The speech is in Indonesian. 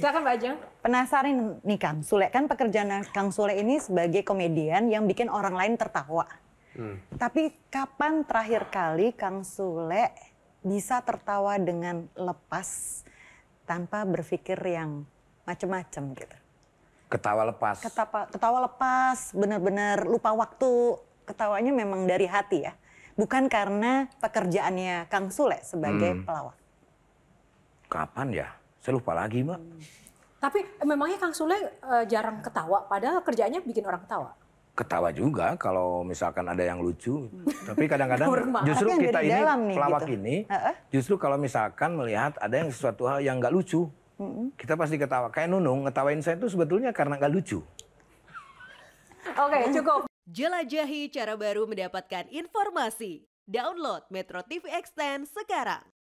Silakan Mbak Ajeng. Penasaran nih Kang Sule, kan pekerjaan Kang Sule ini sebagai komedian yang bikin orang lain tertawa. Hmm. Tapi kapan terakhir kali Kang Sule bisa tertawa dengan lepas tanpa berpikir yang macem-macem gitu? Ketawa lepas. Ketawa, ketawa lepas, benar-benar lupa waktu. Ketawanya memang dari hati ya bukan karena pekerjaannya Kang Sule sebagai hmm. pelawak. Kapan ya? Saya lupa lagi, Mbak. Hmm. Tapi memangnya Kang Sule uh, jarang ketawa, padahal kerjanya bikin orang ketawa. Ketawa juga kalau misalkan ada yang lucu. Hmm. Tapi kadang-kadang justru Tapi kita ini, nih, pelawak gitu. ini, justru kalau misalkan melihat ada yang sesuatu hal yang nggak lucu, kita pasti ketawa. Kayak Nunung, ngetawain saya itu sebetulnya karena nggak lucu. Oke, okay, mm. cukup. Jelajahi cara baru mendapatkan informasi. Download Metro TV Extend sekarang.